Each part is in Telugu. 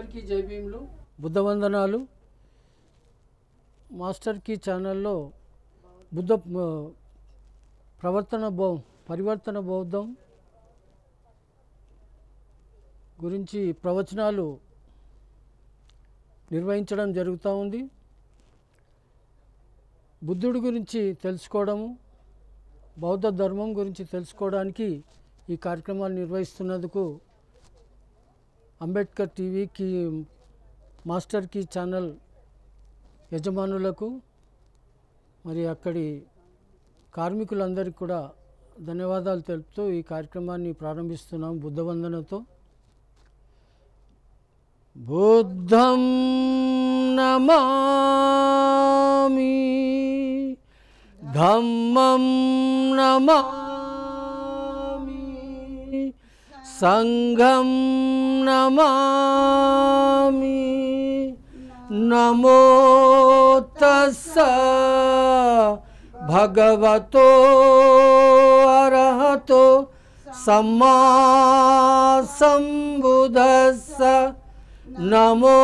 అందరికీ భీములు బుద్ధవందనాలు మాస్టర్ కీ ఛానల్లో బుద్ధ ప్రవర్తన బౌ పరివర్తన బౌద్ధం గురించి ప్రవచనాలు నిర్వహించడం జరుగుతూ ఉంది బుద్ధుడి గురించి తెలుసుకోవడము బౌద్ధ ధర్మం గురించి తెలుసుకోవడానికి ఈ కార్యక్రమాలు నిర్వహిస్తున్నందుకు అంబేద్కర్ టీవీకి మాస్టర్కి ఛానల్ యజమానులకు మరి అక్కడి కార్మికులందరికీ కూడా ధన్యవాదాలు తెలుపుతూ ఈ కార్యక్రమాన్ని ప్రారంభిస్తున్నాం బుద్ధవందనతో బుద్ధం నమామి ధమ్మం నమా संगम नमामि नमो तस्स भगवतो अरहतो सम्मा सम्बुधस्स नमो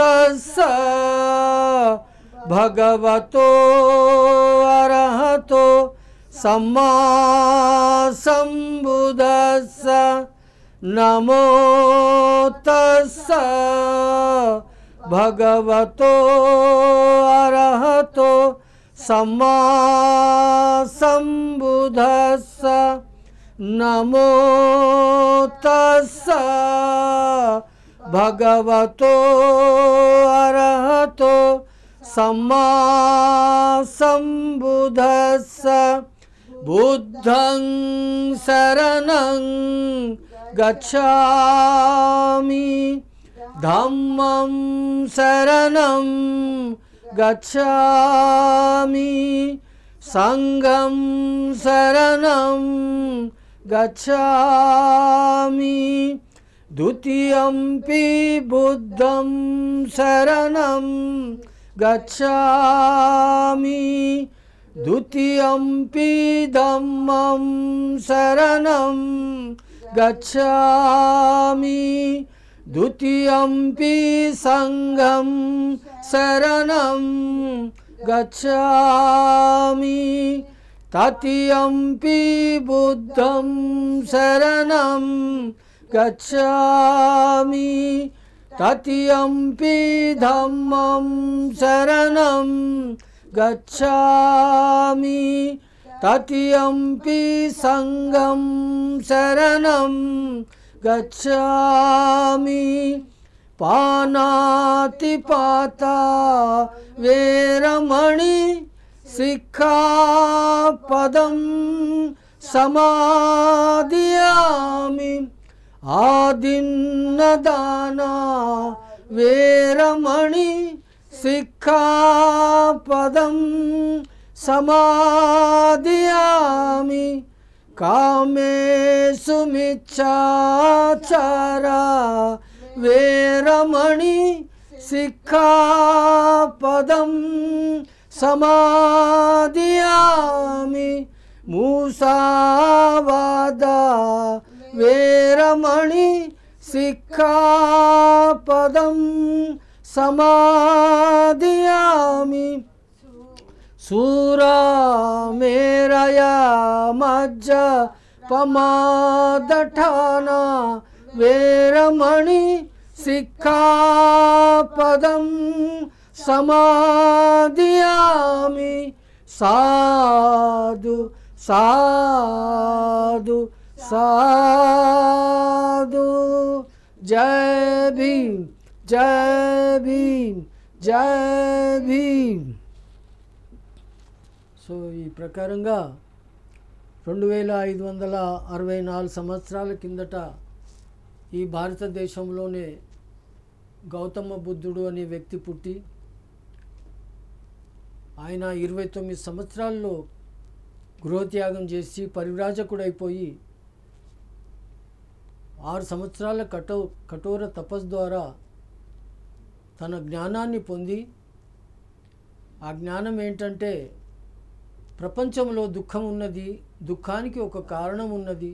तस्स भगवतो अरहतो सम्मासम्बुदस्स नमो तस्स भगवतो अरहतो सम्मासम्बुदस्स नमो तस्स भगवतो अरहतो सम्मासम्बुदस्स बुद्धं शरणं गच्छामि धम्मं शरणं गच्छामि सङ्गं शरणं गच्छामि द्वितीयंपि बुद्धं शरणं गच्छामि द्वितीयम्पि धम्मं शरणं गच्छामि द्वितीयम्पि सङ्घं शरण गच्छामि तृतीयम्पि बुद्धं शरण गच्छामि तृतीयम्पि धम्मं शरणं गच्छामि तत्यम्पि संगम शरणं गच्छामि पानातिपाता वेरमणि सिक्खापदं समादयामि आदिन्नदाना वेरमणि सिक्खापदं समादयामि कामेषु मिच्छाचारा वेरमणि सिक्खापदं समादयामि मूसावादा वेरमणि सिक्खापदम् समाधियामि सूरा मेरया मज्ज पमादठान वेरमणि सिक्खापदं समाधियामि साधु साधु साधु जय भीम జై భీమ్ సో ఈ ప్రకారంగా రెండు వేల ఐదు వందల అరవై నాలుగు సంవత్సరాల కిందట ఈ భారతదేశంలోనే గౌతమ బుద్ధుడు అనే వ్యక్తి పుట్టి ఆయన ఇరవై తొమ్మిది సంవత్సరాల్లో గృహత్యాగం చేసి పరివ్రాజకుడైపోయి ఆరు సంవత్సరాల కఠో కఠోర తపస్సు ద్వారా తన జ్ఞానాన్ని పొంది ఆ జ్ఞానం ఏంటంటే ప్రపంచంలో దుఃఖం ఉన్నది దుఃఖానికి ఒక కారణం ఉన్నది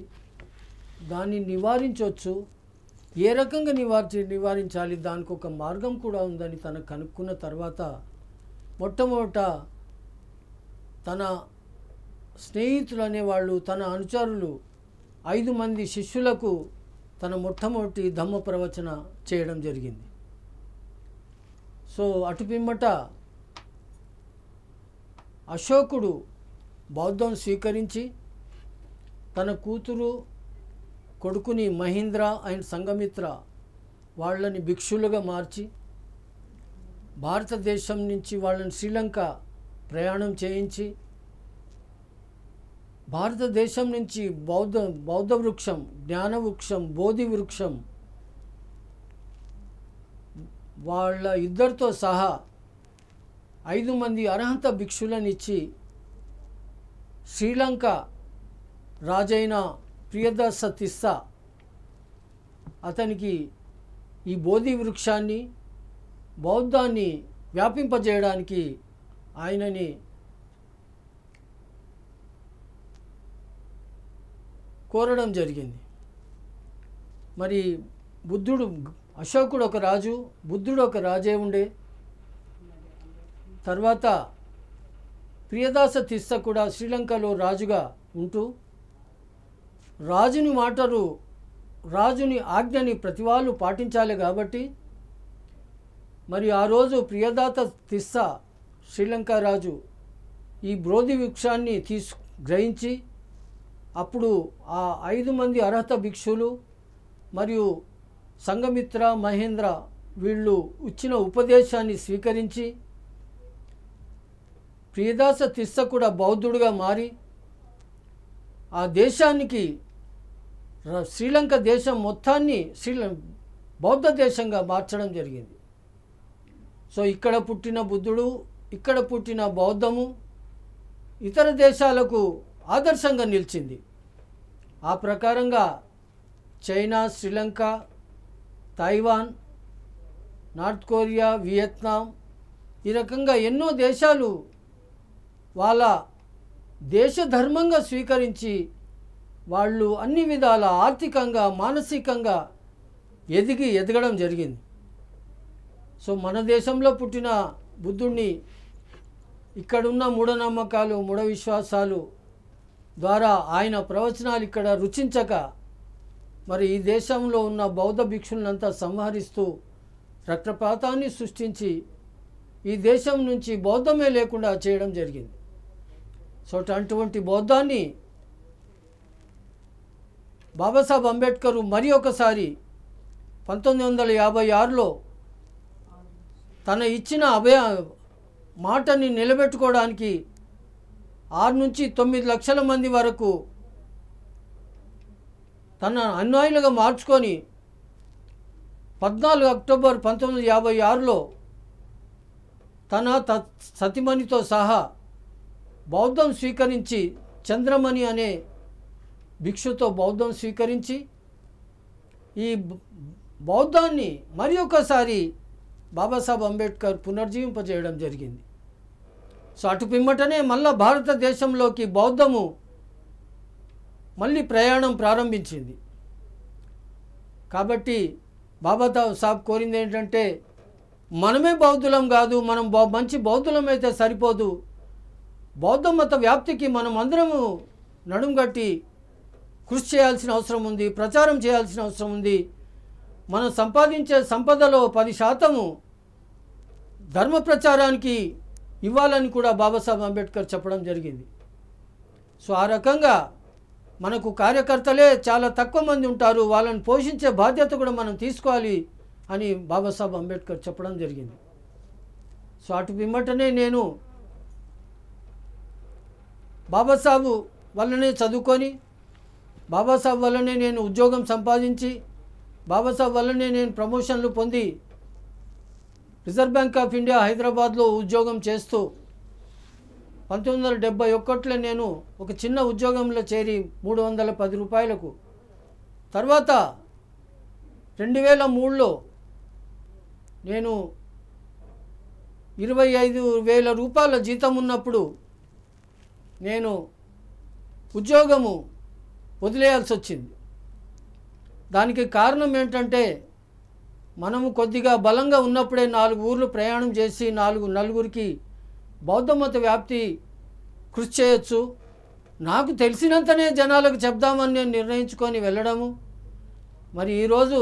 దాన్ని నివారించవచ్చు ఏ రకంగా నివారి నివారించాలి దానికి ఒక మార్గం కూడా ఉందని తను కనుక్కున్న తర్వాత మొట్టమొదట తన స్నేహితులు అనేవాళ్ళు తన అనుచరులు ఐదు మంది శిష్యులకు తన మొట్టమొదటి ధమ్మ ప్రవచన చేయడం జరిగింది సో అటు పిమ్మట అశోకుడు బౌద్ధం స్వీకరించి తన కూతురు కొడుకుని మహీంద్ర అండ్ సంగమిత్ర వాళ్ళని భిక్షులుగా మార్చి భారతదేశం నుంచి వాళ్ళని శ్రీలంక ప్రయాణం చేయించి భారతదేశం నుంచి బౌద్ధ బౌద్ధ వృక్షం జ్ఞాన వృక్షం బోధి వృక్షం వాళ్ళ ఇద్దరితో సహా ఐదు మంది అర్హత భిక్షులనిచ్చి శ్రీలంక రాజైన ప్రియదర్శ తిస్స అతనికి ఈ బోధి వృక్షాన్ని బౌద్ధాన్ని వ్యాపింపజేయడానికి ఆయనని కోరడం జరిగింది మరి బుద్ధుడు అశోకుడు ఒక రాజు బుద్ధుడు ఒక రాజే ఉండే తర్వాత ప్రియదాస తిస్స కూడా శ్రీలంకలో రాజుగా ఉంటూ రాజుని మాటలు రాజుని ఆజ్ఞని ప్రతివాళ్ళు పాటించాలి కాబట్టి మరి ఆ రోజు ప్రియదాత తిస్స శ్రీలంక రాజు ఈ బ్రోధి వృక్షాన్ని తీసు గ్రహించి అప్పుడు ఆ ఐదు మంది అర్హత భిక్షులు మరియు సంఘమిత్ర మహేంద్ర వీళ్ళు ఇచ్చిన ఉపదేశాన్ని స్వీకరించి ప్రియదాస తిస్స కూడా బౌద్ధుడుగా మారి ఆ దేశానికి శ్రీలంక దేశం మొత్తాన్ని శ్రీలం బౌద్ధ దేశంగా మార్చడం జరిగింది సో ఇక్కడ పుట్టిన బుద్ధుడు ఇక్కడ పుట్టిన బౌద్ధము ఇతర దేశాలకు ఆదర్శంగా నిలిచింది ఆ ప్రకారంగా China Sri Lanka Taiwan North Korea Vietnam ఈ రకంగా ఎన్నో దేశాలు వాళ్ళ దేశధర్మంగా స్వీకరించి వాళ్ళు అన్ని విధాల ఆర్థికంగా మానసికంగా ఎదిగి ఎదగడం జరిగింది సో మన దేశంలో పుట్టిన బుద్ధుడిని ఇక్కడున్న మూఢనమ్మకాలు మూఢ విశ్వాసాలు ద్వారా ఆయన ప్రవచనాలు ఇక్కడ రుచించక మరి ఈ దేశంలో ఉన్న బౌద్ధ భిక్షులంతా సంహరిస్తూ రక్తపాతాన్ని సృష్టించి ఈ దేశం నుంచి బౌద్ధమే లేకుండా చేయడం జరిగింది సో అటువంటి బౌద్ధాన్ని బాబాసాహెబ్ అంబేద్కర్ మరి ఒకసారి పంతొమ్మిది వందల యాభై ఆరులో తన ఇచ్చిన అభయ మాటని నిలబెట్టుకోవడానికి ఆరు నుంచి తొమ్మిది లక్షల మంది వరకు తన అన్యాయులుగా మార్చుకొని పద్నాలుగు అక్టోబర్ పంతొమ్మిది యాభై ఆరులో తన త సతిమణితో సహా బౌద్ధం స్వీకరించి చంద్రమణి అనే భిక్షుతో బౌద్ధం స్వీకరించి ఈ బౌద్ధాన్ని మరి ఒకసారి బాబాసాహెబ్ అంబేద్కర్ పునర్జీవింపజేయడం జరిగింది సో అటు పిమ్మటనే మళ్ళా భారతదేశంలోకి బౌద్ధము మళ్ళీ ప్రయాణం ప్రారంభించింది కాబట్టి బాబా సాబ్ కోరింది ఏంటంటే మనమే బౌద్ధులం కాదు మనం మంచి బౌద్ధులం అయితే సరిపోదు బౌద్ధ మత వ్యాప్తికి మనం అందరము నడుం కట్టి కృషి చేయాల్సిన అవసరం ఉంది ప్రచారం చేయాల్సిన అవసరం ఉంది మనం సంపాదించే సంపదలో పది శాతము ధర్మ ప్రచారానికి ఇవ్వాలని కూడా బాబాసాహెబ్ అంబేద్కర్ చెప్పడం జరిగింది సో ఆ రకంగా మనకు కార్యకర్తలే చాలా తక్కువ మంది ఉంటారు వాళ్ళని పోషించే బాధ్యత కూడా మనం తీసుకోవాలి అని బాబాసాహెబ్ అంబేద్కర్ చెప్పడం జరిగింది సో అటు పిమ్మటనే నేను బాబాసాబు వల్లనే చదువుకొని బాబాసాహెబ్ వల్లనే నేను ఉద్యోగం సంపాదించి బాబాసాహెబ్ వల్లనే నేను ప్రమోషన్లు పొంది రిజర్వ్ బ్యాంక్ ఆఫ్ ఇండియా హైదరాబాద్లో ఉద్యోగం చేస్తూ పంతొమ్మిది వందల డెబ్బై ఒక్కట్లో నేను ఒక చిన్న ఉద్యోగంలో చేరి మూడు వందల పది రూపాయలకు తర్వాత రెండు వేల మూడులో నేను ఇరవై ఐదు వేల రూపాయల జీతం ఉన్నప్పుడు నేను ఉద్యోగము వదిలేయాల్సి వచ్చింది దానికి కారణం ఏంటంటే మనము కొద్దిగా బలంగా ఉన్నప్పుడే నాలుగు ఊర్లు ప్రయాణం చేసి నాలుగు నలుగురికి బౌద్ధ మత వ్యాప్తి కృషి చేయొచ్చు నాకు తెలిసినంతనే జనాలకు చెప్దామని నేను నిర్ణయించుకొని వెళ్ళడము మరి ఈరోజు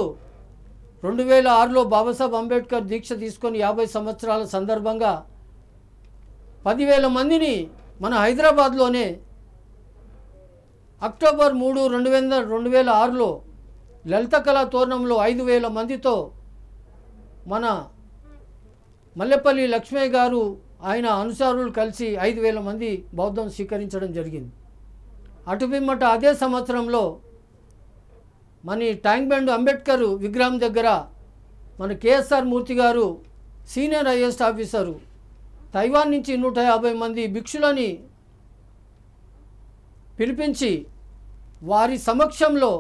రెండు వేల ఆరులో బాబాసాహెబ్ అంబేద్కర్ దీక్ష తీసుకొని యాభై సంవత్సరాల సందర్భంగా పదివేల మందిని మన హైదరాబాద్లోనే అక్టోబర్ మూడు రెండు వేల రెండు వేల ఆరులో లలిత కళా తోరణంలో ఐదు వేల మందితో మన మల్లెపల్లి లక్ష్మయ్య గారు ఆయన అనుసారులు కలిసి ఐదు వేల మంది బౌద్ధం స్వీకరించడం జరిగింది అటు పిమ్మట అదే సంవత్సరంలో మన ట్యాంక్ బండ్ అంబేద్కర్ విగ్రహం దగ్గర మన కేఎస్ఆర్ మూర్తి గారు సీనియర్ ఐఏఎస్ ఆఫీసరు తైవాన్ నుంచి నూట యాభై మంది భిక్షులని పిలిపించి వారి సమక్షంలో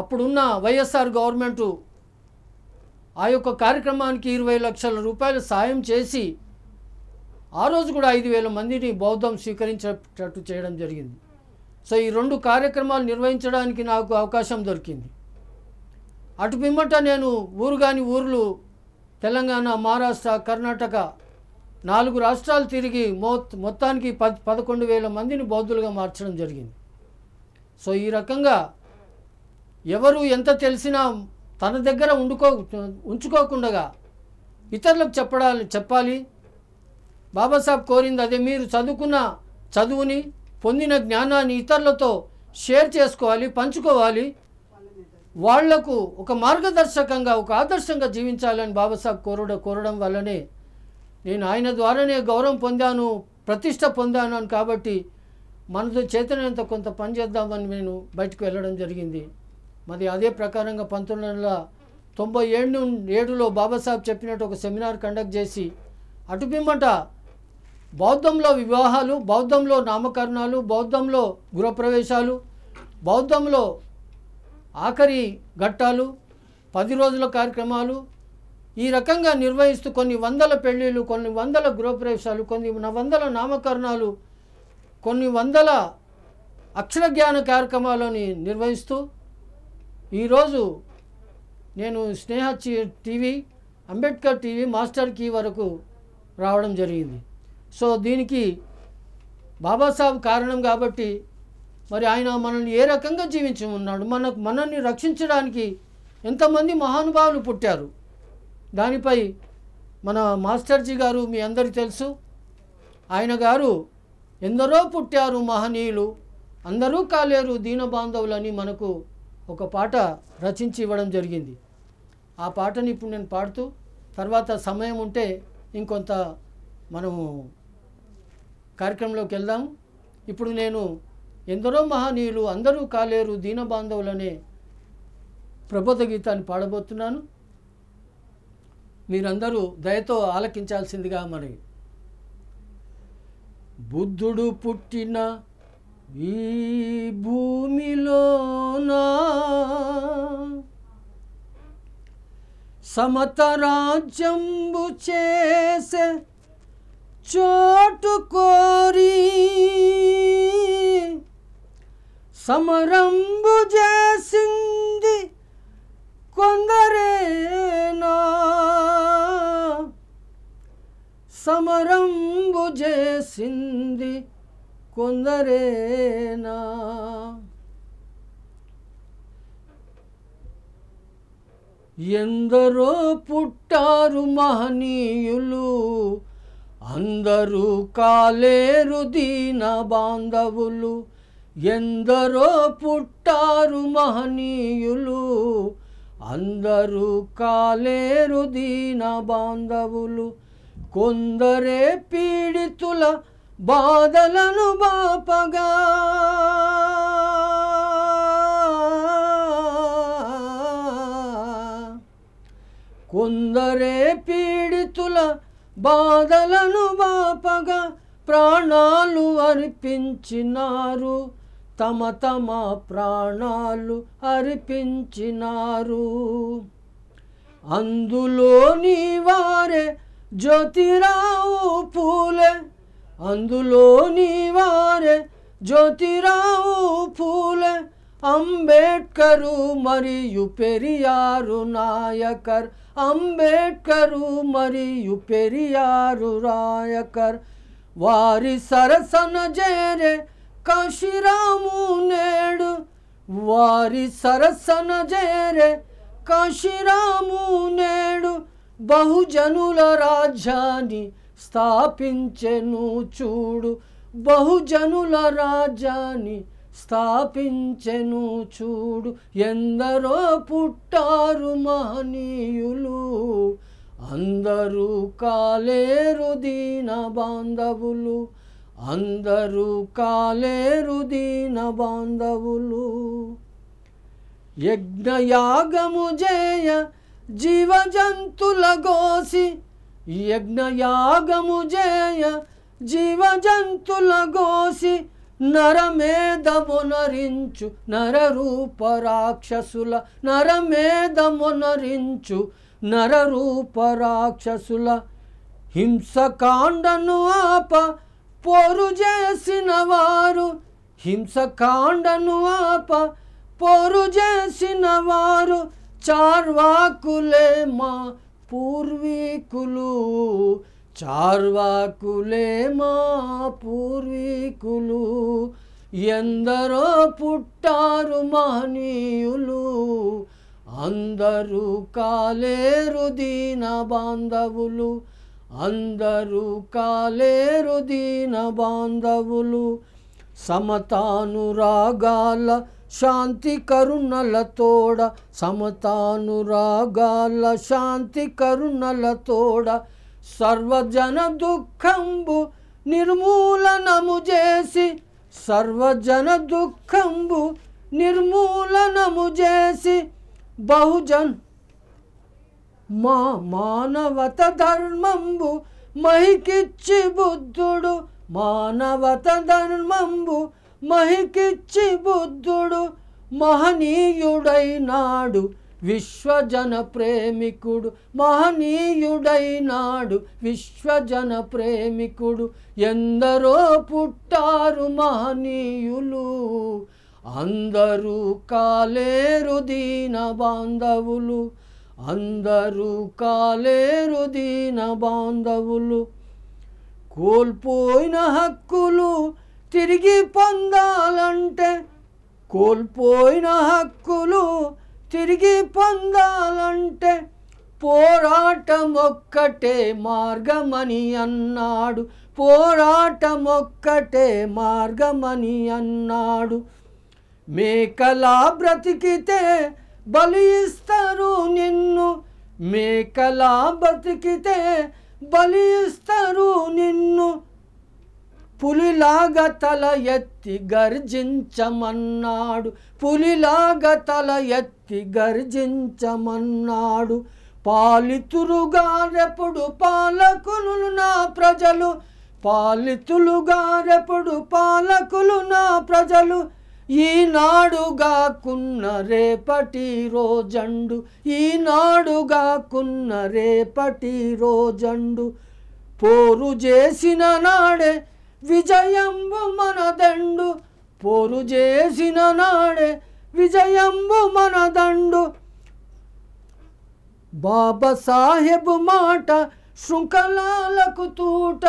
అప్పుడున్న వైఎస్ఆర్ గవర్నమెంటు ఆ యొక్క కార్యక్రమానికి ఇరవై లక్షల రూపాయలు సాయం చేసి ఆ రోజు కూడా ఐదు వేల మందిని బౌద్ధం స్వీకరించేటట్టు చేయడం జరిగింది సో ఈ రెండు కార్యక్రమాలు నిర్వహించడానికి నాకు అవకాశం దొరికింది అటు పిమ్మట నేను ఊరు కాని ఊర్లు తెలంగాణ మహారాష్ట్ర కర్ణాటక నాలుగు రాష్ట్రాలు తిరిగి మో మొత్తానికి పద్ పదకొండు వేల మందిని బౌద్ధులుగా మార్చడం జరిగింది సో ఈ రకంగా ఎవరు ఎంత తెలిసినా తన దగ్గర ఉండుకో ఉంచుకోకుండా ఇతరులకు చెప్పడాలి చెప్పాలి బాబాసాహెబ్ కోరింది అదే మీరు చదువుకున్న చదువుని పొందిన జ్ఞానాన్ని ఇతరులతో షేర్ చేసుకోవాలి పంచుకోవాలి వాళ్లకు ఒక మార్గదర్శకంగా ఒక ఆదర్శంగా జీవించాలని బాబాసాహెబ్ కోర కోరడం వల్లనే నేను ఆయన ద్వారానే గౌరవం పొందాను ప్రతిష్ట పొందాను అని కాబట్టి మనతో చేతనంత కొంత పని చేద్దామని నేను బయటకు వెళ్ళడం జరిగింది మరి అదే ప్రకారంగా పంతొమ్మిది వందల తొంభై ఏడు ఏడులో బాబాసాహెబ్ చెప్పినట్టు ఒక సెమినార్ కండక్ట్ చేసి అటుపిమ్మట బౌద్ధంలో వివాహాలు బౌద్ధంలో నామకరణాలు బౌద్ధంలో గృహప్రవేశాలు బౌద్ధంలో ఆఖరి ఘట్టాలు పది రోజుల కార్యక్రమాలు ఈ రకంగా నిర్వహిస్తూ కొన్ని వందల పెళ్ళిళ్ళు కొన్ని వందల గృహప్రవేశాలు కొన్ని వందల నామకరణాలు కొన్ని వందల అక్షర జ్ఞాన కార్యక్రమాలని నిర్వహిస్తూ ఈరోజు నేను Sneha TV Ambedkar TV master కీ వరకు రావడం జరిగింది సో దీనికి బాబాసాహెబ్ కారణం కాబట్టి మరి ఆయన మనల్ని ఏ రకంగా జీవించమన్నాడు మనకు మనల్ని రక్షించడానికి ఎంతమంది మహానుభావులు పుట్టారు దానిపై మన మాస్టర్జీ గారు మీ అందరి తెలుసు ఆయన గారు ఎందరో పుట్టారు మహనీయులు అందరూ కాలేరు దీనబాంధవులని మనకు ఒక పాట రచించి ఇవ్వడం జరిగింది ఆ పాటని ఇప్పుడు నేను పాడుతూ తర్వాత సమయం ఉంటే ఇంకొంత మనము కార్యక్రమంలోకి వెళ్దాం ఇప్పుడు నేను ఎందరో మహనీయులు అందరూ కాలేరు దీనబాంధవులనే ప్రబోధ గీతాన్ని పాడబోతున్నాను మీరందరూ దయతో ఆలకించాల్సిందిగా మరి బుద్ధుడు పుట్టిన ఈ భూమిలోనా సమతరాజ్యంబు చేసే చోటు కోరి సమరంబు చేసింది కొందరేనా సమరంబు చేసింది కొందరేనా ఎందరో పుట్టారు మహనీయులు అందరూ కాలేరు దీన బాంధవులు ఎందరో పుట్టారు మహనీయులు అందరూ కాలేరు దీన బాంధవులు కొందరే పీడితుల బాధలను బాపగా కొందరే పీడితుల బాధలను బాపగా ప్రాణాలు అర్పించినారు తమ తమ ప్రాణాలు అర్పించినారు అందులోని వారే జ్యోతిరావు పూలే అందులోని వారే జ్యోతిరావు పూలే అంబేడ్కరు మరియు పెరియారు నాయకర్ అంబేడ్కరు మరియు పెరియారు రాయకర్ వారి సరసన జేరే కాశీరాము నేడు వారి సరసన జేరే కాశీరాము నేడు బహుజనుల రాజ్యాన్ని స్థాపించెను చూడు బహుజనుల రాజాని స్థాపించెను చూడు ఎందరో పుట్టారు మహనీయులు అందరూ కాలేరు దీన బాంధవులు అందరూ కాలేరు దీన బాంధవులు యజ్ఞయాగము జయ జీవజంతుల గోసి యజ్ఞయాగము జేయ జీవజంతుల గోసి నర రూప రాక్షసుల నర రూప రాక్షసుల హింసకాండను ఆప పోరు చేసిన వారు హింసకాండను ఆప పోరు చేసిన వారు చార్వాకులే మా పూర్వీకులు చార్వాకులే మా పూర్వీకులు ఎందరో పుట్టారు మహనీయులు అందరూ కాలేరు దీన బాంధవులు అందరూ కాలేరు దీన బాంధవులు సమతానురాగాల శాంతి కరుణల తోడ సమతానురాగాల శాంతి కరుణల తోడ సర్వజన దుఃఖంబు నిర్మూలనము చేసి సర్వజన దుఃఖంబు నిర్మూలనము చేసి బహుజన్ మా మానవత ధర్మంబు మహికిచ్చి బుద్ధుడు మానవత ధర్మంబు మహికిచ్చి బుద్ధుడు మహనీయుడైనాడు విశ్వజన ప్రేమికుడు మహనీయుడైనాడు విశ్వజన ప్రేమికుడు ఎందరో పుట్టారు మహనీయులు అందరూ కాలేరు దీన బాంధవులు అందరూ కాలేరు దీన బాంధవులు కోల్పోయిన హక్కులు తిరిగి పొందాలంటే కోల్పోయిన హక్కులు తిరిగి పొందాలంటే పోరాటం ఒక్కటే మార్గమని అన్నాడు పోరాటం ఒక్కటే మార్గమని అన్నాడు మేకలా బ్రతికితే బలి ఇస్తారు నిన్ను మేకలా బ్రతికితే బలి ఇస్తారు నిన్ను పులిలాగ తల ఎత్తి గర్జించమన్నాడు పులిలాగ తల ఎత్తి గర్జించమన్నాడు పాలితురుగారెప్పుడు పాలకులు నా ప్రజలు పాలితులుగారెప్పుడు పాలకులు నా ప్రజలు ఈనాడుగాకున్న రేపటి రోజండు ఈనాడుగాకున్న రేపటి రోజండు పోరు చేసిన నాడే విజయంబు మనదండు పోరు చేసిన నాడే విజయంబు మనదండు బాబా సాహెబు మాట శృంఖలాలకు తూట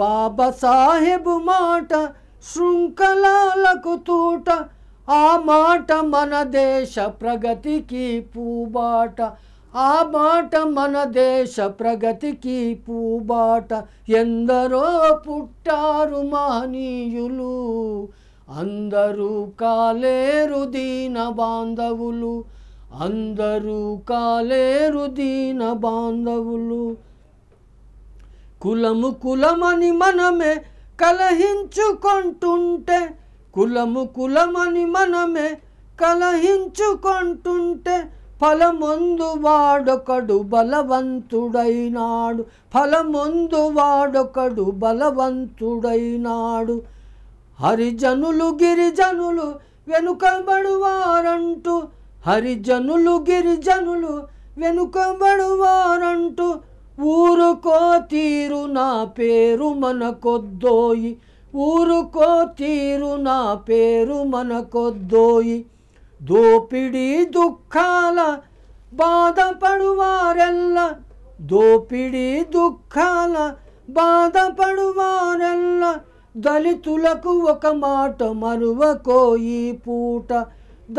బాబా సాహెబు మాట శృంఖలాలకు తూట ఆ మాట మన దేశ ప్రగతికి పూబాట ఆ మాట మన దేశ ప్రగతికి పూబాట ఎందరో పుట్టారు మహనీయులు అందరూ కాలేరు దీన బాంధవులు అందరూ కాలేరు దీన బాంధవులు కులము కులమని మనమే కలహించుకుంటుంటే కులము కులమని మనమే కలహించుకుంటుంటే ఫలముందు వాడొకడు బలవంతుడైనాడు ఫలముందు వాడొకడు బలవంతుడైనాడు హరిజనులు గిరిజనులు వెనుకబడువారంటూ హరిజనులు గిరిజనులు వెనుకబడువారంటూ ఊరుకో తీరు నా పేరు మనకొద్దోయి ఊరుకో తీరు నా పేరు మనకొద్దోయి దోపిడి దుఃఖాల బాధపడువారెల్ల దోపిడి దుఃఖాల బాధపడువారెల్ల దళితులకు ఒక మాట మరువకో ఈ పూట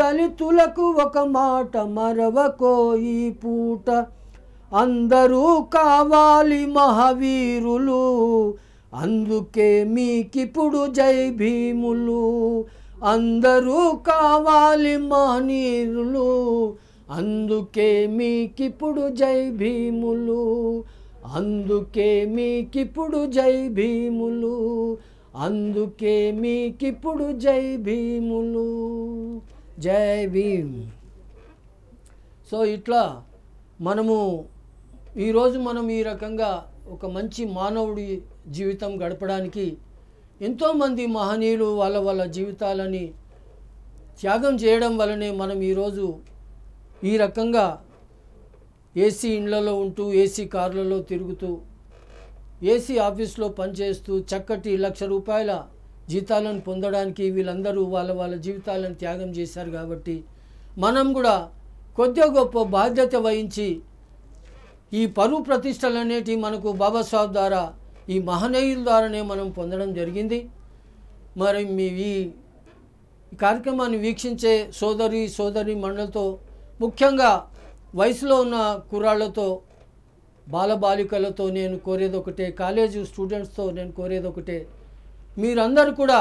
దళితులకు ఒక మాట మరవకో ఈ పూట అందరూ కావాలి మహావీరులు అందుకే మీకిప్పుడు జై భీములు అందరూ కావాలి మానీరులు అందుకే మీకిప్పుడు జై భీములు అందుకే మీకిప్పుడు జై భీములు అందుకే మీకిప్పుడు జై భీములు జై భీమ్ సో ఇట్లా మనము ఈరోజు మనం ఈ రకంగా ఒక మంచి మానవుడి జీవితం గడపడానికి ఎంతోమంది మహనీయులు వాళ్ళ వాళ్ళ జీవితాలని త్యాగం చేయడం వలనే మనం ఈరోజు ఈ రకంగా ఏసీ ఇండ్లలో ఉంటూ ఏసీ కార్లలో తిరుగుతూ ఏసీ ఆఫీస్లో పనిచేస్తూ చక్కటి లక్ష రూపాయల జీతాలను పొందడానికి వీళ్ళందరూ వాళ్ళ వాళ్ళ జీవితాలను త్యాగం చేశారు కాబట్టి మనం కూడా కొద్దిగా గొప్ప బాధ్యత వహించి ఈ పరువు ప్రతిష్టలనేటివి మనకు బాబాసాహెబ్ ద్వారా ఈ మహనీయుల ద్వారానే మనం పొందడం జరిగింది మరి మీ ఈ కార్యక్రమాన్ని వీక్షించే సోదరి సోదరి మండలతో ముఖ్యంగా వయసులో ఉన్న కుర్రాళ్లతో బాలబాలికలతో నేను కోరేది ఒకటే కాలేజీ స్టూడెంట్స్తో నేను కోరేది ఒకటే మీరందరూ కూడా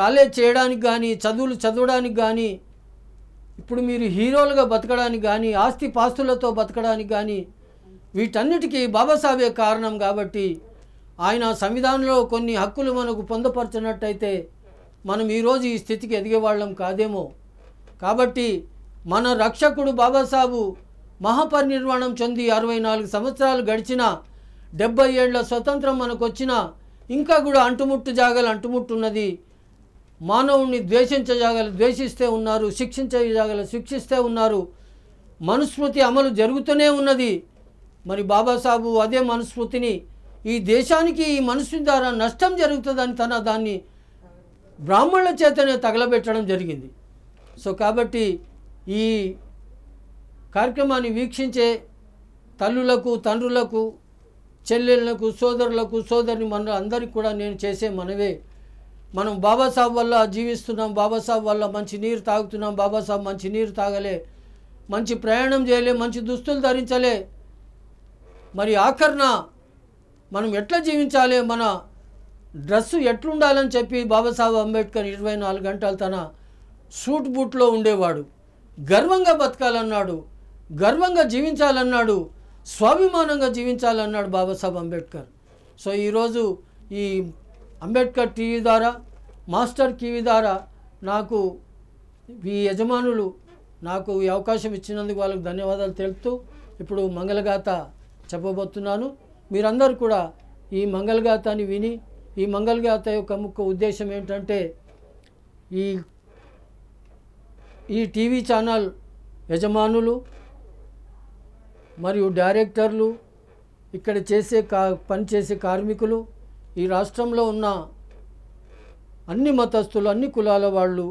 కాలేజ్ చేయడానికి కానీ చదువులు చదవడానికి కానీ ఇప్పుడు మీరు హీరోలుగా బతకడానికి కానీ ఆస్తి పాస్తులతో బతకడానికి కానీ వీటన్నిటికీ బాబాసాహెబే కారణం కాబట్టి ఆయన సంవిధానంలో కొన్ని హక్కులు మనకు పొందపరచినట్టయితే మనం ఈరోజు ఈ స్థితికి ఎదిగేవాళ్ళం కాదేమో కాబట్టి మన రక్షకుడు బాబాసాబు మహాపరినిర్వాణం చెంది అరవై నాలుగు సంవత్సరాలు గడిచిన డెబ్బై ఏళ్ల స్వతంత్రం మనకు వచ్చినా ఇంకా కూడా అంటుముట్టు జాగలు అంటుముట్టున్నది మానవుణ్ణి ద్వేషించజాగలు ద్వేషిస్తే ఉన్నారు శిక్షించజాగలు శిక్షిస్తే ఉన్నారు మనుస్మృతి అమలు జరుగుతూనే ఉన్నది మరి బాబాసాబు అదే మనుస్మృతిని ఈ దేశానికి ఈ మనిషి ద్వారా నష్టం జరుగుతుందని తన దాన్ని బ్రాహ్మణుల చేతనే తగలబెట్టడం జరిగింది సో కాబట్టి ఈ కార్యక్రమాన్ని వీక్షించే తల్లులకు తండ్రులకు చెల్లెళ్ళకు సోదరులకు సోదరుని మన అందరికీ కూడా నేను చేసే మనవే మనం బాబాసాహెబ్ వల్ల జీవిస్తున్నాం బాబాసాహెబ్ వల్ల మంచి నీరు తాగుతున్నాం బాబాసాహెబ్ మంచి నీరు తాగలే మంచి ప్రయాణం చేయలే మంచి దుస్తులు ధరించలే మరి ఆఖరణ మనం ఎట్లా జీవించాలి మన డ్రెస్సు ఎట్లుండాలని చెప్పి బాబాసాహెబ్ అంబేద్కర్ ఇరవై నాలుగు గంటలు తన సూట్ బూట్లో ఉండేవాడు గర్వంగా బతకాలన్నాడు గర్వంగా జీవించాలన్నాడు స్వాభిమానంగా జీవించాలన్నాడు బాబాసాహెబ్ అంబేద్కర్ సో ఈరోజు ఈ అంబేద్కర్ టీవీ ద్వారా మాస్టర్ టీవీ ద్వారా నాకు ఈ యజమానులు నాకు ఈ అవకాశం ఇచ్చినందుకు వాళ్ళకు ధన్యవాదాలు తెలుపుతూ ఇప్పుడు మంగళగాథ చెప్పబోతున్నాను మీరందరూ కూడా ఈ మంగళగాథని విని ఈ మంగళగాథ యొక్క ముఖ్య ఉద్దేశం ఏంటంటే ఈ ఈ టీవీ ఛానల్ యజమానులు మరియు డైరెక్టర్లు ఇక్కడ చేసే కా పనిచేసే కార్మికులు ఈ రాష్ట్రంలో ఉన్న అన్ని మతస్థులు అన్ని కులాల వాళ్ళు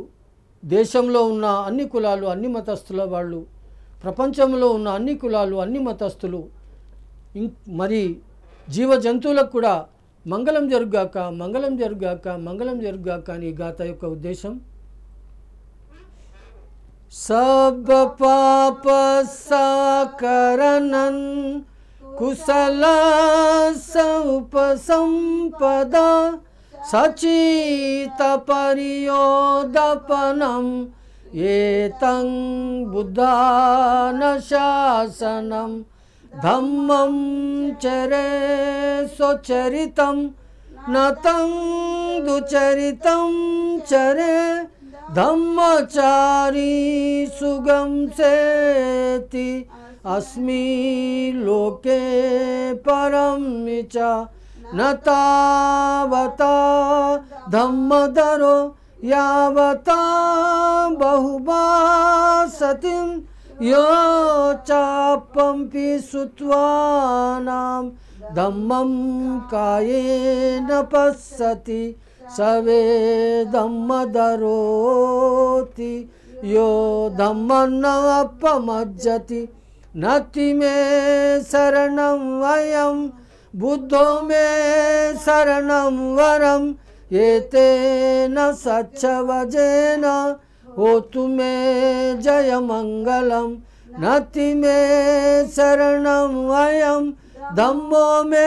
దేశంలో ఉన్న అన్ని కులాలు అన్ని మతస్థుల వాళ్ళు ప్రపంచంలో ఉన్న అన్ని కులాలు అన్ని మతస్థులు మరి జీవ జంతువులకు కూడా మంగళం జరుగాక మంగళం జరుగాక మంగళం జరుగాక అని గాథ యొక్క ఉద్దేశం సబ్బ పాప సాకరణం కుశల సంపద సచీత పరియోదపనం ఏతం బుద్ధాన శాసనం धम्मं चरे स्वचरितं न तं दुचरितं चरे धम्मचारी सुगम से अस्मि लोके परं निचा न तावता धम्मधरो यावता बहुवा सतिं यो चापम्पि सुत्वानां धम्मं कायेन पश्यति सवेदमदरोति यो धम्मन्नपमज्जति नति मे शरण वयं बुद्धो मे शरणं वरं एतेन सच्छवजेन ఓతుమే జయమంగళం నతిమే శరణం వయం దమ్మో మే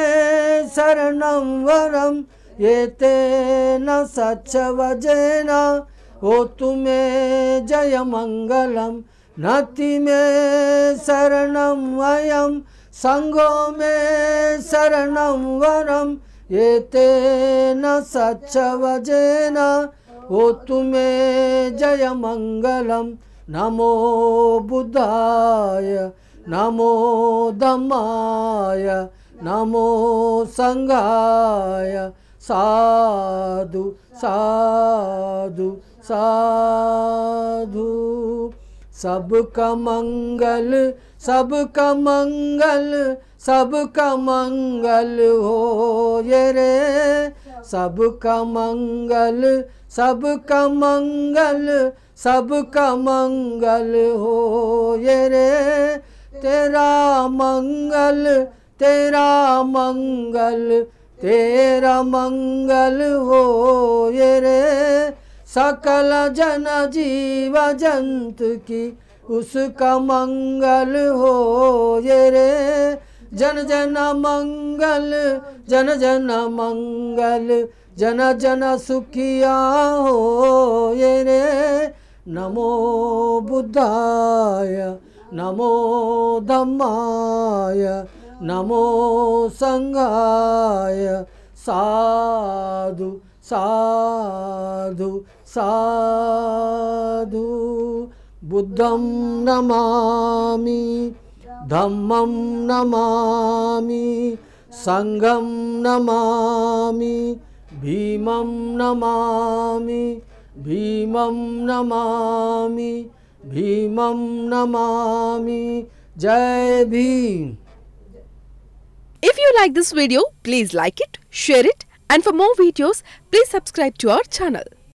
శరణం వరం ఏతేన సత్యవజేన ఓతుమే జయమంగళం నతిమే శరణం వయం సంగో మే శరణం వరం ఏతేన సత్యవజేన ओ तुमे जय मंगलम नमो बुद्धाय नमो दमाय नमो संगाय साधु साधु साधु सबका मंगल सबका मंगल सबका मंगल हो ये रे सबका मंगल सबका मंगल सबका मंगल हो ये रे तेरा मंगल तेरा मंगल तेरा मंगल हो ये रे सकल जन जीव जंतु की उसका मंगल हो ये रे जन जन मंगल जन जन मंगल जन जन सुखिया हो ये रे नमो बुद्धाय नमो धम्माय नमो संघाय साधु साधु साधु बुद्धम नमामि धम्मं नमामि संगम नमामि भीमं नमामि भीमं नमामि भीमं नमामि जय Bhim If you like this video, please like it, share it and for more videos, please subscribe to our channel.